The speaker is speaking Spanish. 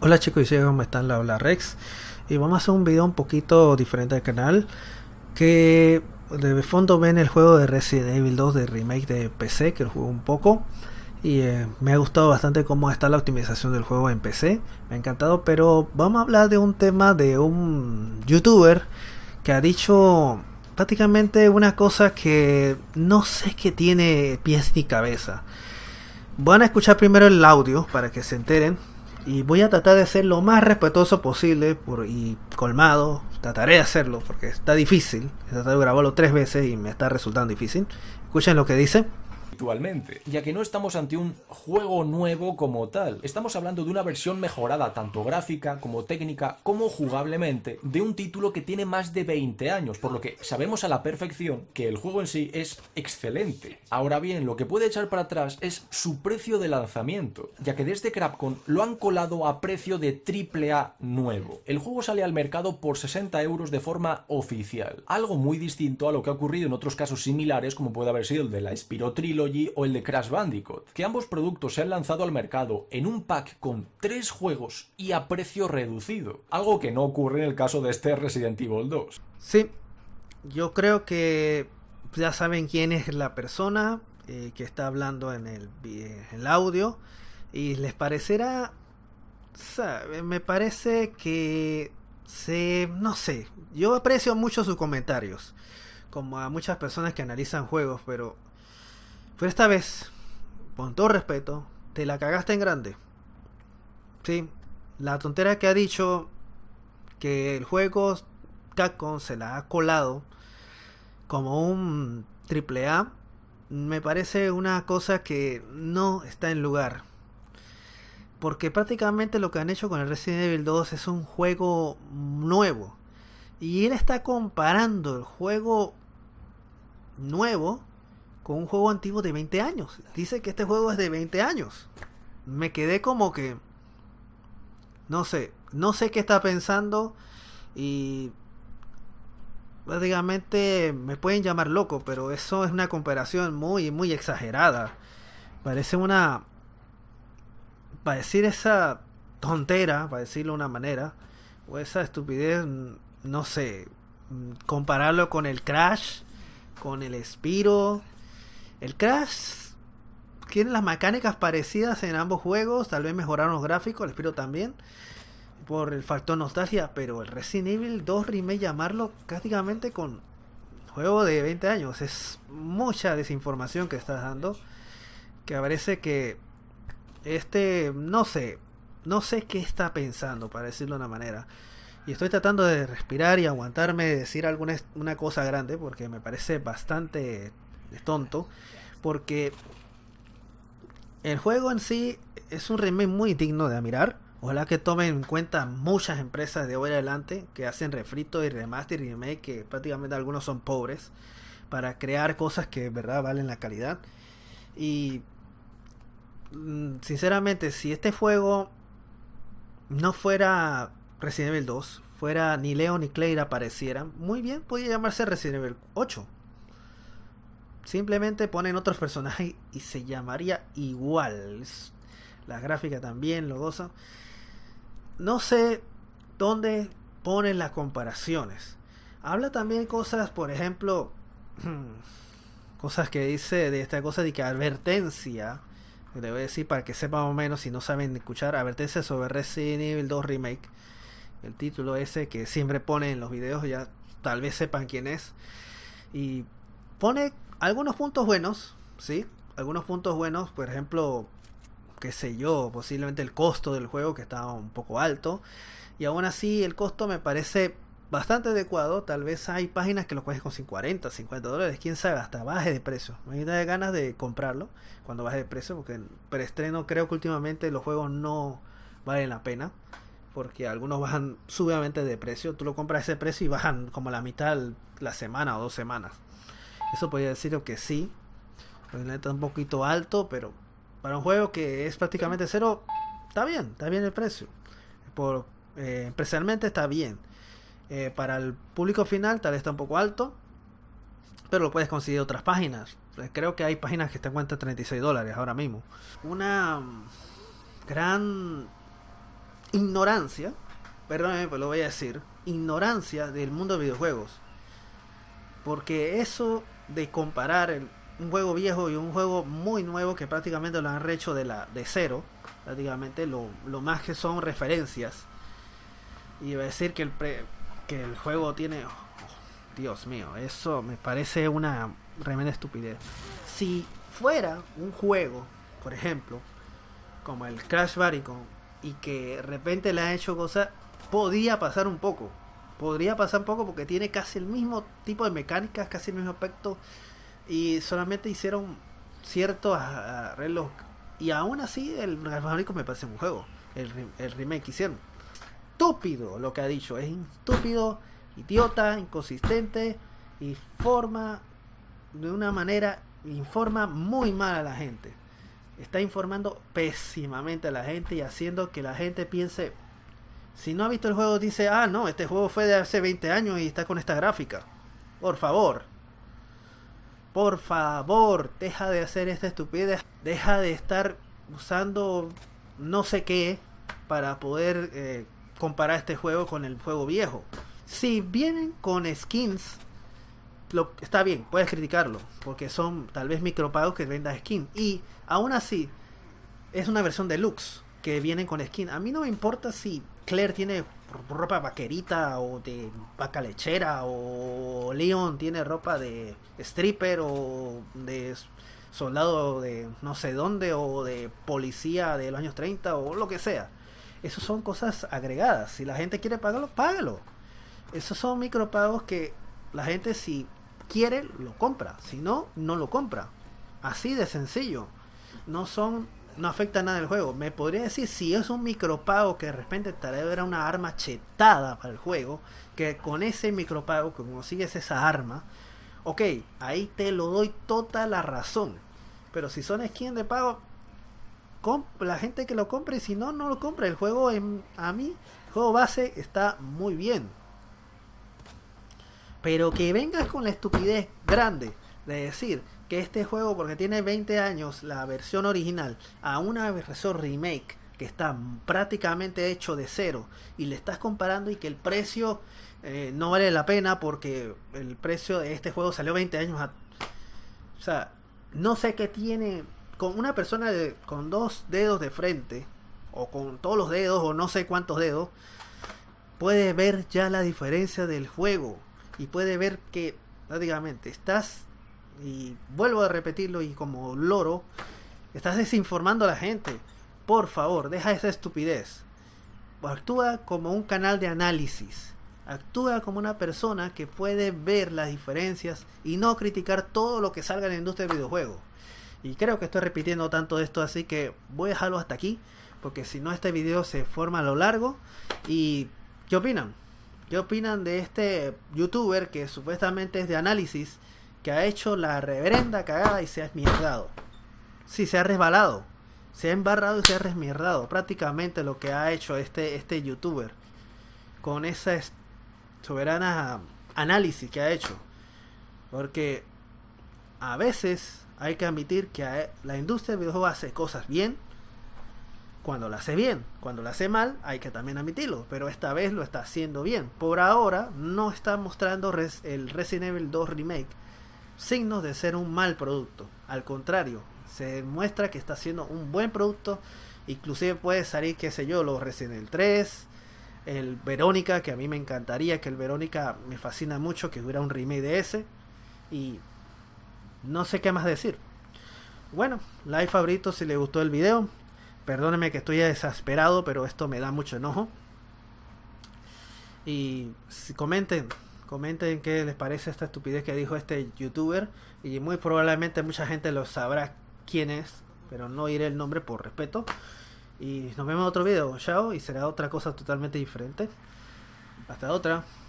Hola chicos y ¿cómo están? La habla Rex y vamos a hacer un video un poquito diferente al canal que de fondo ven el juego de Resident Evil 2 de remake de PC que lo jugué un poco y eh, me ha gustado bastante cómo está la optimización del juego en PC, me ha encantado, pero vamos a hablar de un tema de un youtuber que ha dicho prácticamente una cosa que no sé que tiene pies ni cabeza. Van a escuchar primero el audio para que se enteren y voy a tratar de ser lo más respetuoso posible por, y colmado. Trataré de hacerlo porque está difícil. He tratado de grabarlo tres veces y me está resultando difícil. Escuchen lo que dice. Ya que no estamos ante un juego nuevo como tal, estamos hablando de una versión mejorada tanto gráfica como técnica como jugablemente de un título que tiene más de 20 años, por lo que sabemos a la perfección que el juego en sí es excelente. Ahora bien, lo que puede echar para atrás es su precio de lanzamiento, ya que desde Crapcon lo han colado a precio de triple A nuevo. El juego sale al mercado por 60 euros de forma oficial, algo muy distinto a lo que ha ocurrido en otros casos similares como puede haber sido el de la Spiro o el de Crash Bandicoot, que ambos productos se han lanzado al mercado en un pack con tres juegos y a precio reducido, algo que no ocurre en el caso de este Resident Evil 2. Sí, yo creo que ya saben quién es la persona eh, que está hablando en el, el audio y les parecerá me parece que se no sé yo aprecio mucho sus comentarios como a muchas personas que analizan juegos pero pero esta vez, con todo respeto, te la cagaste en grande. Sí, la tontera que ha dicho que el juego Capcom se la ha colado como un triple A me parece una cosa que no está en lugar. Porque prácticamente lo que han hecho con el Resident Evil 2 es un juego nuevo. Y él está comparando el juego nuevo con un juego antiguo de 20 años. Dice que este juego es de 20 años. Me quedé como que... No sé, no sé qué está pensando y Básicamente me pueden llamar loco, pero eso es una comparación muy, muy exagerada. Parece una... Para decir esa tontera, para decirlo de una manera, o esa estupidez, no sé, compararlo con el Crash, con el Spiro, el Crash tiene las mecánicas parecidas en ambos juegos, tal vez mejoraron los gráficos, les pido también, por el factor nostalgia, pero el Resident Evil 2 Remake llamarlo prácticamente con juego de 20 años, es mucha desinformación que estás dando, que parece que este, no sé, no sé qué está pensando, para decirlo de una manera. Y estoy tratando de respirar y aguantarme de decir alguna una cosa grande porque me parece bastante es tonto, porque el juego en sí es un remake muy digno de admirar. Ojalá que tomen en cuenta muchas empresas de hoy en adelante que hacen refrito y remaster y remake, que prácticamente algunos son pobres, para crear cosas que de verdad valen la calidad. Y mm, sinceramente, si este juego no fuera Resident Evil 2, fuera ni Leo ni Claire aparecieran, muy bien podría llamarse Resident Evil 8 Simplemente ponen otros personajes y se llamaría igual. La gráfica también, lo dos No sé dónde ponen las comparaciones. Habla también cosas, por ejemplo, cosas que dice de esta cosa de que advertencia. Le decir para que sepan o menos si no saben escuchar. Advertencia sobre Resident Evil 2 Remake. El título ese que siempre ponen en los videos, ya tal vez sepan quién es. Y pone algunos puntos buenos, ¿sí? Algunos puntos buenos, por ejemplo, qué sé yo, posiblemente el costo del juego que estaba un poco alto. Y aún así el costo me parece bastante adecuado. Tal vez hay páginas que lo cuesten con 40, 50 dólares, quién sabe, hasta baje de precio. Me da ganas de comprarlo cuando baje de precio, porque en preestreno creo que últimamente los juegos no valen la pena. Porque algunos bajan sumamente de precio. Tú lo compras a ese precio y bajan como la mitad la semana o dos semanas. Eso podría decir que sí. Está pues un poquito alto, pero para un juego que es prácticamente cero, está bien, está bien el precio. Por, eh, está bien. Eh, para el público final tal vez está un poco alto, pero lo puedes conseguir otras páginas. Eh, creo que hay páginas que te cuenta 36 dólares ahora mismo. Una mm, gran ignorancia, perdóneme, pero pues lo voy a decir, ignorancia del mundo de videojuegos. Porque eso de comparar un juego viejo y un juego muy nuevo que prácticamente lo han rehecho de, la, de cero, prácticamente lo, más que son referencias. Y decir que el, que el juego tiene... Oh, Dios mío, eso me parece una tremenda estupidez. Si fuera un juego, por ejemplo, como el Crash Baricon, y que de repente le han hecho cosas, podía pasar un poco podría pasar poco porque tiene casi el mismo tipo de mecánicas, casi el mismo aspecto y solamente hicieron ciertos arreglos y aún así el fabrico me parece un juego, el, remake hicieron. Estúpido lo que ha dicho, es estúpido, idiota, inconsistente y forma de una manera, informa muy mal a la gente. Está informando pésimamente a la gente y haciendo que la gente piense si no ha visto el juego, dice, ah, no, este juego fue de hace 20 años y está con esta gráfica. Por favor. Por favor, deja de hacer esta estupidez. Deja de estar usando no sé qué para poder eh, comparar este juego con el juego viejo. Si vienen con skins, lo, está bien, puedes criticarlo, porque son tal vez micropagos que vendas skin. Y aún así, es una versión deluxe que vienen con skin. A mí no me importa si Claire tiene ropa vaquerita o de vaca lechera o Leon tiene ropa de stripper o de soldado de no sé dónde o de policía de los años 30 o lo que sea. Esas son cosas agregadas. Si la gente quiere pagarlo, págalo. Esos son micropagos que la gente si quiere lo compra, si no, no lo compra. Así de sencillo. No son no afecta nada el juego. Me podría decir si es un micropago que de repente tal era una arma chetada para el juego, que con ese micropago que consigues esa arma, ok, ahí te lo doy toda la razón. Pero si son skins de pago, la gente que lo compre, si no, no lo compre. El juego en, a mí, juego base está muy bien. Pero que vengas con la estupidez grande de decir, que este juego, porque tiene 20 años la versión original, a una versión remake que está prácticamente hecho de cero y le estás comparando y que el precio eh, no vale la pena porque el precio de este juego salió 20 años a... O sea, no sé qué tiene con una persona con dos dedos de frente o con todos los dedos o no sé cuántos dedos puede ver ya la diferencia del juego y puede ver que prácticamente estás y vuelvo a repetirlo y como loro, estás desinformando a la gente. Por favor, deja esa estupidez. Actúa como un canal de análisis. Actúa como una persona que puede ver las diferencias y no criticar todo lo que salga en la industria de videojuego. Y creo que estoy repitiendo tanto esto, así que voy a dejarlo hasta aquí, porque si no este video se forma a lo largo. ¿Y qué opinan? ¿Qué opinan de este youtuber que supuestamente es de análisis? que ha hecho la reverenda cagada y se ha esmierdado. Si, se ha resbalado. Se ha embarrado y se ha resmierdado. Prácticamente lo que ha hecho este, este youtuber. Con esa soberana análisis que ha hecho. Porque a veces hay que admitir que e, la industria del videojuego hace cosas bien. Cuando la hace bien, cuando la hace mal, hay que también admitirlo. Pero esta vez lo está haciendo bien. Por ahora no está mostrando el Resident Evil 2 Remake signos de ser un mal producto. Al contrario, se demuestra que está siendo un buen producto. Inclusive puede salir, qué sé yo, los Resident el 3, el Verónica, que a mí me encantaría, que el Verónica me fascina mucho, que hubiera un remake de ese. Y no sé qué más decir. Bueno, like favorito si les gustó el video. perdóneme que estoy desesperado, pero esto me da mucho enojo. Y si comenten Comenten qué les parece esta estupidez que dijo este youtuber. Y muy probablemente mucha gente lo sabrá quién es. Pero no iré el nombre por respeto. Y nos vemos en otro video. Chao. Y será otra cosa totalmente diferente. Hasta otra.